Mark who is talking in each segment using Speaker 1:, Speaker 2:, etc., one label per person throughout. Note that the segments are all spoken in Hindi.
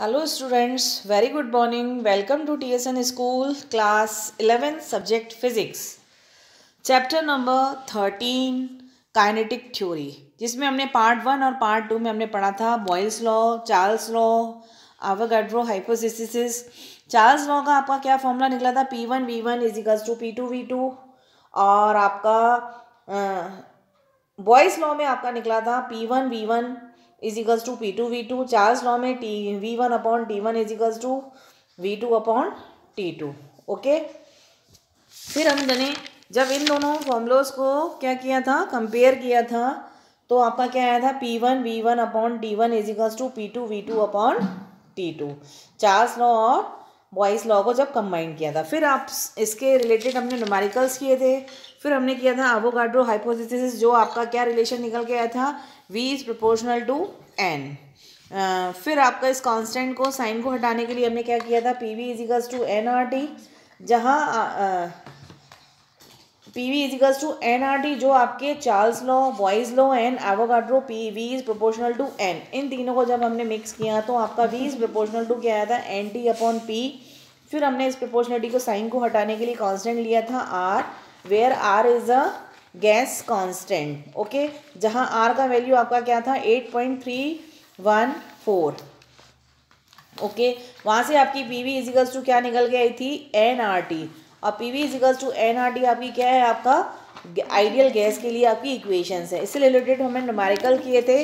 Speaker 1: Hello students very good morning welcome to T S N school class eleven subject physics chapter number thirteen kinetic theory जिसमें हमने पार्ट वन और पार्ट टू में हमने पढ़ा था Boyle's law Charles law Avogadro hypothesis Charles law का आपका क्या फॉर्मूला निकला था P one V one is equals to P two V two और आपका बॉयज़ लॉ में आपका निकला था P one V one is equals to P two V two Charles law में T V one upon T one is equals to V two upon T two okay फिर हम जने जब इन दोनों फॉर्मूलोज को क्या किया था कंपेयर किया था तो आपका क्या आया था P one V one upon T one is equals to P two V two upon T two Charles law और बॉयज़ लॉ को जब कंबाइन किया था फिर आप इसके रिलेटेड हमने नुमारिकल्स किए थे फिर हमने किया था आवोगाड्रो हाइपोथेसिस जो आपका क्या रिलेशन निकल के आया था V is proportional to N फिर आपका इस कांस्टेंट को साइन को हटाने के लिए हमने क्या किया था P V is equals to N R T जहाँ P V is equals to N R T जो आपके Charles law Boyle's law and Avogadro P V is proportional to N इन तीनों को जब हमने मिक्स किया तो आपका वी इज़ प्रोपोर्शनल टू क्या आया था एन टी अपॉन पी फिर हमने इस प्रोपोर्शनलिटी को साइन को हटाने के लिए कॉन्स्टेंट लिया था R where R is a gas constant okay जहाँ आर का वैल्यू आपका क्या था eight point three one four okay वहाँ से आपकी पी वी इजिकल्स टू क्या निकल गई थी एन आर टी और P V is equals to N R D आपकी क्या है आपका आइडियल गैस के लिए आपकी इक्वेशंस है इससे रिलेटेड हमने न्यूमेरिकल किए थे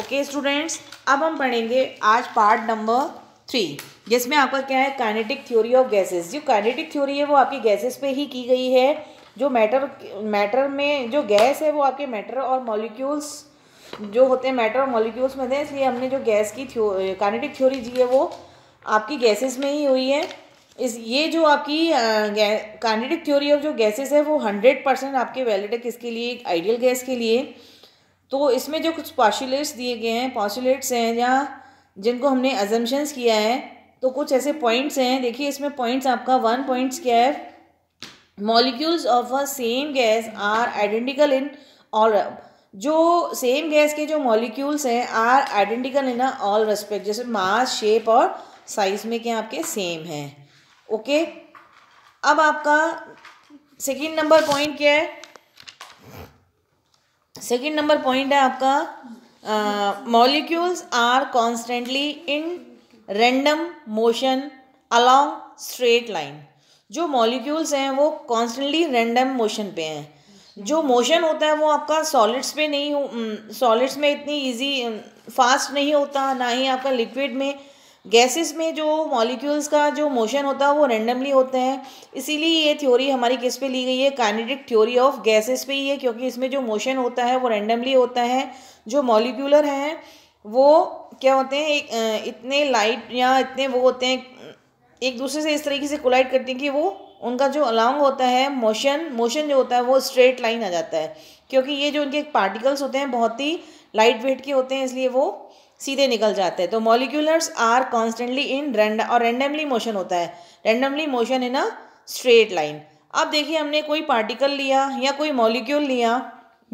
Speaker 1: ओके स्टूडेंट्स अब हम पढ़ेंगे आज पार्ट नंबर थ्री जिसमें आपका क्या है काइनेटिक थ्योरी ऑफ गैसेस जो काइनेटिक थ्योरी है वो आपकी गैसेस पे ही की गई है जो मैटर मैटर में जो गैस है वो आपके मैटर और मॉलिक्यूल्स जो होते हैं मैटर और मॉलिक्यूल्स में थे इसलिए हमने जो गैस की थ्यो काइनेटिक थ्योरी जी है वो आपकी गैसेस में ही हुई है इस ये जो आपकी कैंडिडेट थ्योरी ऑफ जो गैसेस है वो हंड्रेड परसेंट आपके वैलिड है किसके लिए आइडियल गैस के लिए तो इसमें जो कुछ पॉशुलेट्स दिए गए हैं पॉशुलेट्स हैं या जिनको हमने अजम्पन्स किया है तो कुछ ऐसे पॉइंट्स हैं देखिए इसमें पॉइंट्स आपका वन पॉइंट्स क्या है molecules of a same gas are identical in all जो सेम गैस के जो मॉलिक्यूल्स हैं are identical in all respect जैसे मास शेप और साइज में क्या आपके सेम हैं ओके अब आपका सेकंड नंबर पॉइंट क्या है सेकंड नंबर पॉइंट है आपका molecules are constantly in random motion along straight line जो मॉलिक्यूल्स हैं वो कॉन्स्टेंटली रेंडम मोशन पे हैं जो मोशन होता है वो आपका सॉलिड्स पे नहीं हो सॉलिड्स में इतनी इजी फास्ट नहीं होता ना ही आपका लिक्विड में गैसेस में जो मॉलिक्यूल्स का जो मोशन होता है वो रेंडमली होते हैं इसीलिए ये थ्योरी हमारी किस पे ली गई है काइनेटिक थ्योरी ऑफ गैसेस पे ही है क्योंकि इसमें जो मोशन होता है वो रेंडमली होता है जो मॉलिक्यूलर हैं वो क्या होते हैं एक इतने लाइट या इतने वो होते हैं एक दूसरे से इस तरीके से कोलाइड करते हैं कि वो उनका जो अलाउंग होता है मोशन मोशन जो होता है वो स्ट्रेट लाइन आ जाता है क्योंकि ये जो उनके पार्टिकल्स होते हैं बहुत ही लाइट वेट के होते हैं इसलिए वो सीधे निकल जाते हैं तो moleculars are constantly in random और रेंडमली मोशन होता है randomly motion in a straight line अब देखिए हमने कोई पार्टिकल लिया या कोई मॉलिक्यूल लिया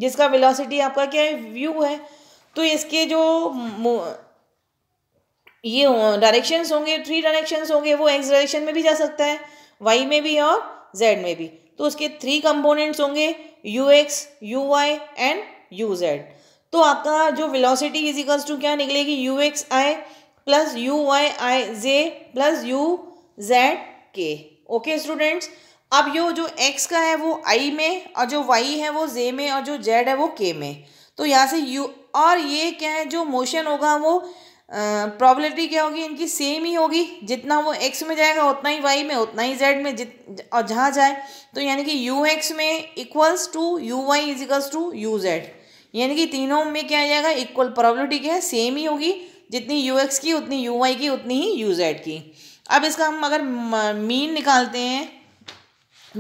Speaker 1: जिसका वेलोसिटी आपका क्या है व्यू है तो इसके जो ये डायरेक्शंस होंगे थ्री डायरेक्शंस होंगे वो एक्स डायरेक्शन में भी जा सकता है वाई में भी और जेड में भी तो उसके थ्री कंपोनेंट्स होंगे U X U Y and U Z तो आपका जो वेलोसिटी इजिकल्स टू क्या निकलेगी U X I plus U Y I J plus U Z के ओके स्टूडेंट्स अब यो जो एक्स का है वो आई में और जो वाई है वो जे में और जो जेड है वो के में तो यहाँ से यू और ये क्या है जो मोशन होगा वो प्रॉब्लिटी क्या होगी इनकी सेम ही होगी जितना वो एक्स में जाएगा उतना ही वाई में उतना ही जेड में जित और जहाँ जाए तो यानी कि यू एक्स में equals to U Y is equals to U Z यानी कि तीनों में क्या आ जाएगा इक्वल प्रॉब्लिटी क्या है सेम ही होगी जितनी यू एक्स की उतनी यू वाई की उतनी ही यू जेड की अब इसका हम अगर मीन निकालते हैं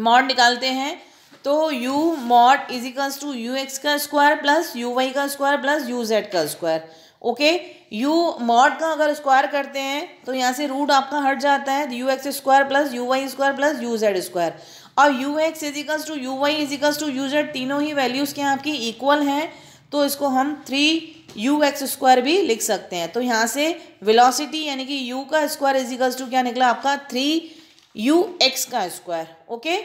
Speaker 1: मॉड निकालते हैं तो u mod is equals to U X का स्क्वायर प्लस यू वाई का स्क्वायर प्लस यू जेड का स्क्वायर ओके यू मॉड का अगर स्क्वायर करते हैं तो यहाँ से रूट आपका हट जाता है U X square plus U Y square plus U Z square और U X is equals to U Y is equals to U Z तीनों ही वैल्यूज़ क्या आपकी इक्वल हैं तो इसको हम थ्री यू एक्स स्क्वायर भी लिख सकते हैं तो यहाँ से विलोसिटी यानी कि u का स्क्वायर इजिकल्स टू क्या निकला आपका थ्री यू एक्स का स्क्वायर ओके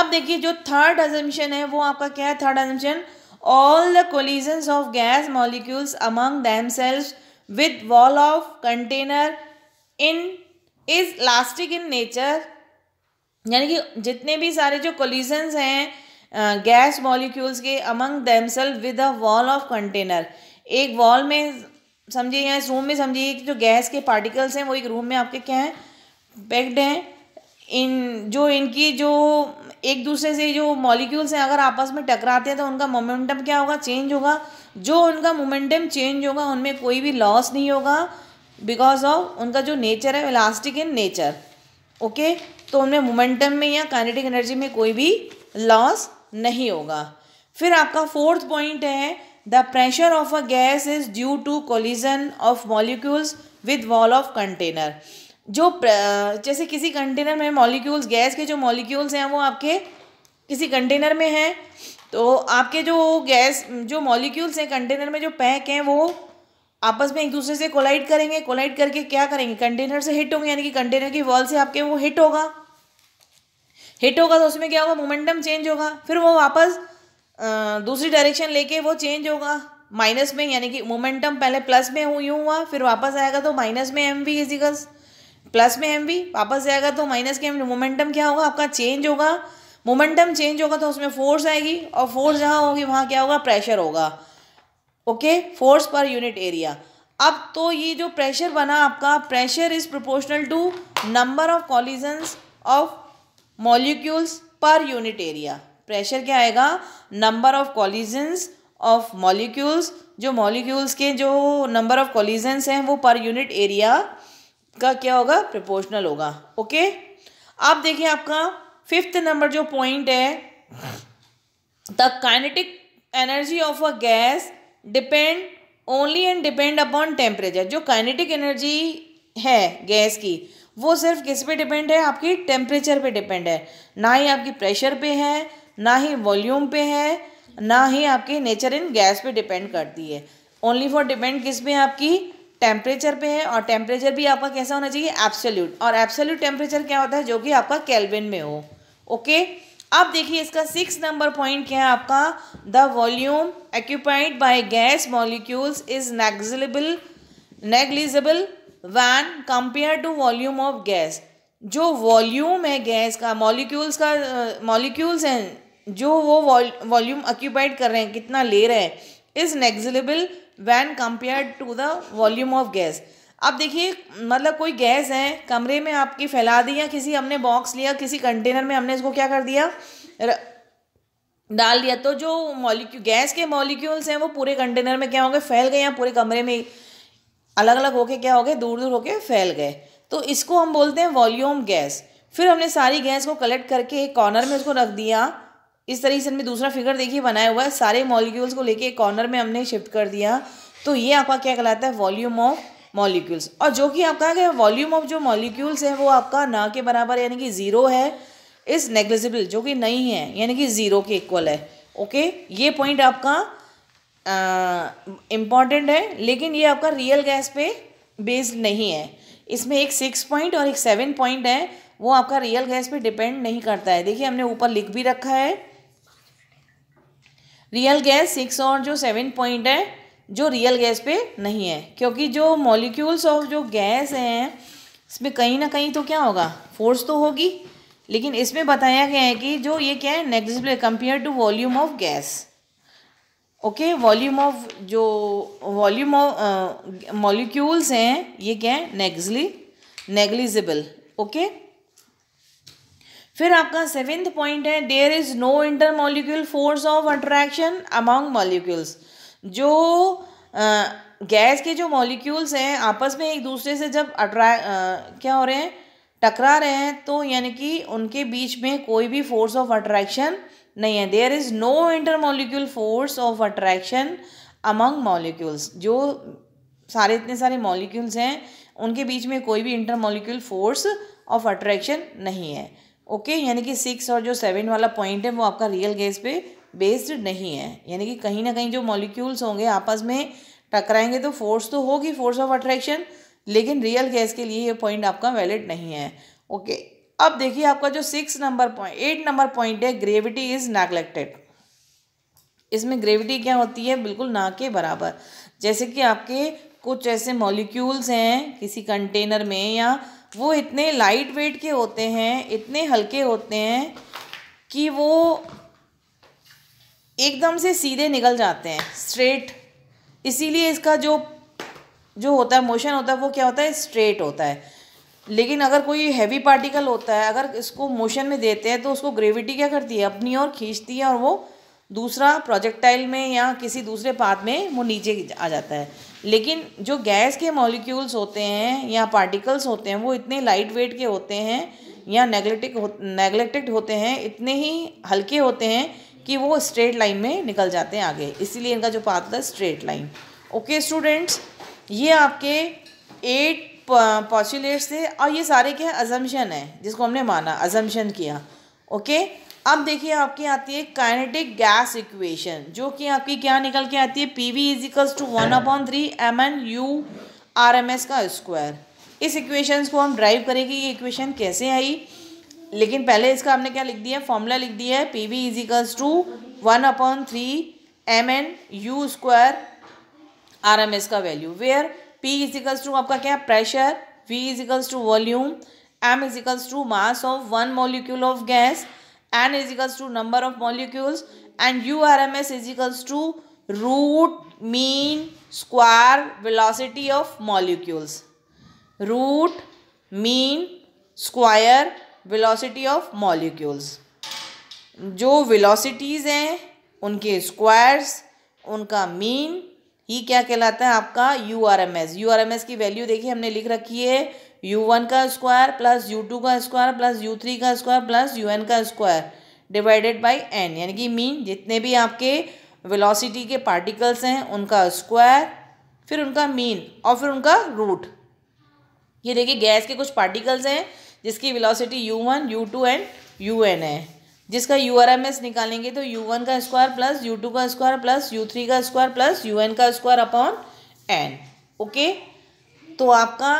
Speaker 1: अब देखिए जो थर्ड एजम्पन है वो आपका क्या है third assumption all the collisions of gas molecules among themselves with wall of container in is elastic in nature यानी कि जितने भी सारे जो कोलिजन्स हैं गैस मॉलिक्यूल्स के among themselves with a wall of container एक वॉल में समझिए या इस रूम में समझिए कि जो गैस के पार्टिकल्स हैं वो एक रूम में आपके क्या हैं पैक्ड हैं इन जो इनकी जो एक दूसरे से जो मॉलिक्यूल्स हैं अगर आपस में टकराते हैं तो उनका मोमेंटम क्या होगा चेंज होगा जो उनका मोमेंटम चेंज होगा उनमें कोई भी लॉस नहीं होगा बिकॉज ऑफ उनका जो नेचर है इलास्टिक इन नेचर ओके तो उनमें मोमेंटम में या काइनेटिक एनर्जी में कोई भी लॉस नहीं होगा फिर आपका फोर्थ पॉइंट है the pressure of a gas is due to collision of molecules with wall of container जो जैसे किसी कंटेनर में मॉलिक्यूल्स गैस के जो मॉलिक्यूल्स हैं वो आपके किसी कंटेनर में हैं तो आपके जो गैस जो मॉलिक्यूल्स हैं कंटेनर में जो पैक हैं वो आपस में एक दूसरे से कोलाइड करेंगे कोलाइड करके क्या करेंगे कंटेनर से हिट होंगे यानी कि कंटेनर की वॉल से आपके वो हिट होगा हिट होगा तो उसमें क्या होगा मोमेंटम चेंज होगा फिर वो वापस दूसरी डायरेक्शन लेके वो चेंज होगा माइनस में यानी कि मोमेंटम पहले प्लस में हुई हुआ फिर वापस आएगा तो माइनस में एम वी इजिकल्स प्लस में एम वापस जाएगा तो माइनस के एम मोमेंटम क्या होगा आपका चेंज होगा मोमेंटम चेंज होगा तो उसमें फोर्स आएगी और फोर्स जहाँ होगी वहाँ क्या होगा प्रेशर होगा okay force per unit area अब तो ये जो प्रेशर बना आपका pressure is proportional to number of collisions of molecules per unit area pressure क्या आएगा number of collisions of molecules जो मॉलिक्यूल्स के जो नंबर ऑफ कॉलिजन्स हैं वो पर यूनिट एरिया का क्या होगा प्रपोर्शनल होगा ओके आप देखिए आपका फिफ्थ नंबर जो पॉइंट है the kinetic energy of a gas depend only and depend upon temperature जो काइनेटिक एनर्जी है गैस की वो सिर्फ किस पे डिपेंड है आपकी टेम्परेचर पे डिपेंड है ना ही आपकी प्रेशर पे है ना ही वॉल्यूम पे है ना ही आपके नेचर इन गैस पे डिपेंड करती है ओनली फॉर डिपेंड किस पे आपकी टेम्परेचर पे है और टेम्परेचर भी आपका कैसा होना चाहिए एब्सोल्यूट और एब्सोल्यूट टेम्परेचर क्या होता है जो कि आपका कैलविन में हो ओके अब देखिए इसका सिक्स नंबर पॉइंट क्या है आपका the volume occupied by gas molecules is negligible negligible when compared to volume of gas जो वॉल्यूम है गैस का मॉलिक्यूल्स का मॉलिक्यूल्स uh, हैं जो वो वॉल्यूम वौल, कर रहे हैं कितना ले रहे हैं is negligible when compared to the volume of gas अब देखिए मतलब कोई गैस है कमरे में आपकी फैला दी या किसी हमने बॉक्स लिया किसी कंटेनर में हमने इसको क्या कर दिया र... डाल दिया तो जो मॉलिक्यू गैस के मॉलिक्यूल्स हैं वो पूरे कंटेनर में क्या हो गए फैल गए या पूरे कमरे में अलग अलग होके क्या हो गए दूर दूर होके फैल गए तो इसको हम बोलते हैं वॉल्यूम गैस फिर हमने सारी गैस को कलेक्ट करके एक कॉर्नर में उसको रख दिया इस तरीके से हमने दूसरा फिगर देखिए बनाया हुआ है सारे मॉलिक्यूल्स को लेके एक कॉर्नर में हमने शिफ्ट कर दिया तो ये आपका क्या कहलाता है वॉल्यूम ऑफ मॉलिक्यूल्स और जो कि आपका क्या वॉल्यूम ऑफ जो मॉलिक्यूल्स है वो आपका ना के बराबर यानी कि ज़ीरो है इज़ नेग्लिजिबल जो कि नहीं है यानी कि ज़ीरो के इक्वल है ओके ये पॉइंट आपका इम्पॉर्टेंट है लेकिन ये आपका रियल गैस पे बेस्ड नहीं है इसमें एक सिक्स पॉइंट और एक सेवन पॉइंट है वो आपका रियल गैस पे डिपेंड नहीं करता है देखिए हमने ऊपर लिख भी रखा है रियल गैस सिक्स और जो सेवन पॉइंट है जो रियल गैस पे नहीं है क्योंकि जो मॉलिक्यूल्स ऑफ जो गैस हैं इसमें कहीं ना कहीं तो क्या होगा फोर्स तो होगी लेकिन इसमें बताया गया है कि जो ये क्या है negligible compare to volume of gas okay volume of जो वॉल्यूम ऑफ मॉलिक्यूल्स हैं ये क्या है नेग्जली नेगलिजिबल ओके फिर आपका सेवेंथ पॉइंट है there is no inter molecule force of attraction among molecules जो गैस के जो मॉलिक्यूल्स हैं आपस में एक दूसरे से जब अट्रैक क्या हो रहे हैं टकरा रहे हैं तो यानी कि उनके बीच में कोई भी फोर्स ऑफ अट्रैक्शन नहीं है there is no inter molecule force of attraction among molecules जो सारे इतने सारे मॉलिक्यूल्स हैं उनके बीच में कोई भी inter molecule force of attraction नहीं है ओके यानी कि सिक्स और जो सेवन वाला पॉइंट है वो आपका रियल गैस पे बेस्ड नहीं है यानी कि कहीं ना कहीं जो मॉलिक्यूल्स होंगे आपस में टकराएंगे तो फोर्स तो होगी फोर्स ऑफ अट्रैक्शन लेकिन रियल गैस के लिए ये पॉइंट आपका वैलिड नहीं है ओके अब देखिए आपका जो six number point eight number point है ग्रेविटी इज़ नेग्लेक्टेड इसमें ग्रेविटी क्या होती है बिल्कुल ना के बराबर जैसे कि आपके कुछ ऐसे मॉलिक्यूल्स हैं किसी कंटेनर में या वो इतने लाइट वेट के होते हैं इतने हल्के होते हैं कि वो एकदम से सीधे निकल जाते हैं स्ट्रेट इसीलिए इसका जो जो होता है मोशन होता है वो क्या होता है स्ट्रेट होता है लेकिन अगर कोई हैवी पार्टिकल होता है अगर इसको मोशन में देते हैं तो उसको ग्रेविटी क्या करती है अपनी ओर खींचती है और वो दूसरा प्रोजेक्टाइल में या किसी दूसरे पात में वो नीचे आ जाता है लेकिन जो गैस के मॉलिक्यूल्स होते हैं या पार्टिकल्स होते हैं वो इतने लाइट वेट के होते हैं या नेगलेटिक नेगलेक्टेड होते हैं इतने ही हल्के होते हैं कि वो स्ट्रेट लाइन में निकल जाते हैं आगे इसीलिए इनका जो पात है स्ट्रेट लाइन ओके स्टूडेंट्स ये आपके एट पॉस्टुलेट्स थे और ये सारे क्या अजम्पन है जिसको हमने माना अजम्पन किया ओके अब देखिए आपकी आती है काइनेटिक गैस इक्वेशन जो कि आपकी क्या निकल के आती है P V is equals to one upon three M N U R M S का स्क्वायर इस इक्वेशंस को हम ड्राइव करेंगे ये इक्वेशन कैसे आई लेकिन पहले इसका हमने क्या लिख दिया है फॉर्मूला लिख दिया है P V is equals to one upon three M N U square R M S का value where P is equals to आपका क्या pressure V is equals to volume M is equals to mass of one molecule of gas n is equals to number of molecules and urms is equals to root mean square velocity of molecules root mean square velocity of molecules जो velocities हैं उनके squares उनका mean ही क्या कहलाता है आपका U R M S U R M S की वैल्यू देखिए हमने लिख रखी है यू वन का स्क्वायर प्लस यू टू का स्क्वायर प्लस यू थ्री का स्क्वायर प्लस यू एन का स्क्वायर डिवाइडेड बाई एन यानी कि मीन जितने भी आपके वेलोसिटी के पार्टिकल्स हैं उनका स्क्वायर फिर उनका मीन और फिर उनका रूट ये देखिए गैस के कुछ पार्टिकल्स हैं जिसकी velocity U one U two and U N है जिसका यू आर एम एस निकालेंगे तो यू वन का स्क्वायर प्लस यू टू का स्क्वायर प्लस यू थ्री का स्क्वायर प्लस यू एन का स्क्वायर अपॉन एन ओके तो आपका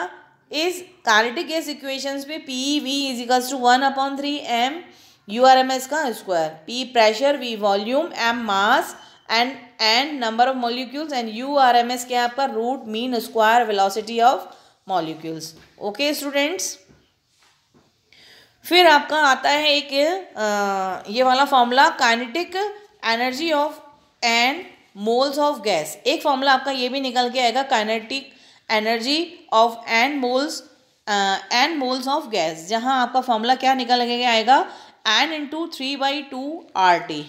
Speaker 1: इस कार्टिक गैस इक्वेशंस पे P V is equals to one upon three M U R M S का square P pressure V volume M mass and and number of molecules and U R M S यहाँ आपका root mean square velocity of molecules okay students फिर आपका आता है एक आ, ये वाला formula kinetic energy of and moles of gas एक फॉर्मूला आपका ये भी निकल के आएगा kinetic energy of and moles N moles of gas जहाँ आपका फॉर्मूला क्या निकल के आएगा N into three by two R T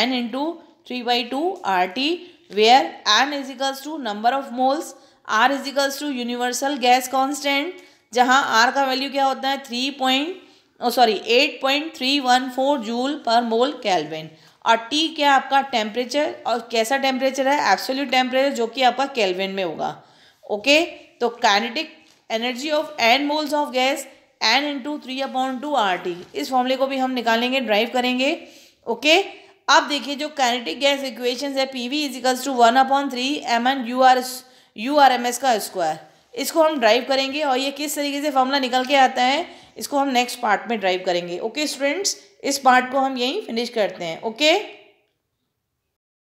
Speaker 1: N into three by two R T where N is equals to number of moles R is equals to universal gas constant जहाँ आर का वैल्यू क्या होता है three point sorry eight point three one four joule per mole kelvin और टी क्या आपका टेम्परेचर और कैसा टेम्परेचर है एब्सोल्यूट टेम्परेचर जो कि आपका कैलविन में होगा ओके तो kinetic energy of N moles of gas N into three upon two R T इस फॉर्मूले को भी हम निकालेंगे ड्राइव करेंगे ओके अब देखिए जो कैनेटिक गैस इक्वेशन है P V is equals to one upon three M N U R U R M S का स्क्वायर इसको हम ड्राइव करेंगे और ये किस तरीके से फॉर्मूला निकल के आता है इसको हम नेक्स्ट पार्ट में ड्राइव करेंगे ओके स्टूडेंट्स इस पार्ट को हम यहीं फिनिश करते हैं ओके okay?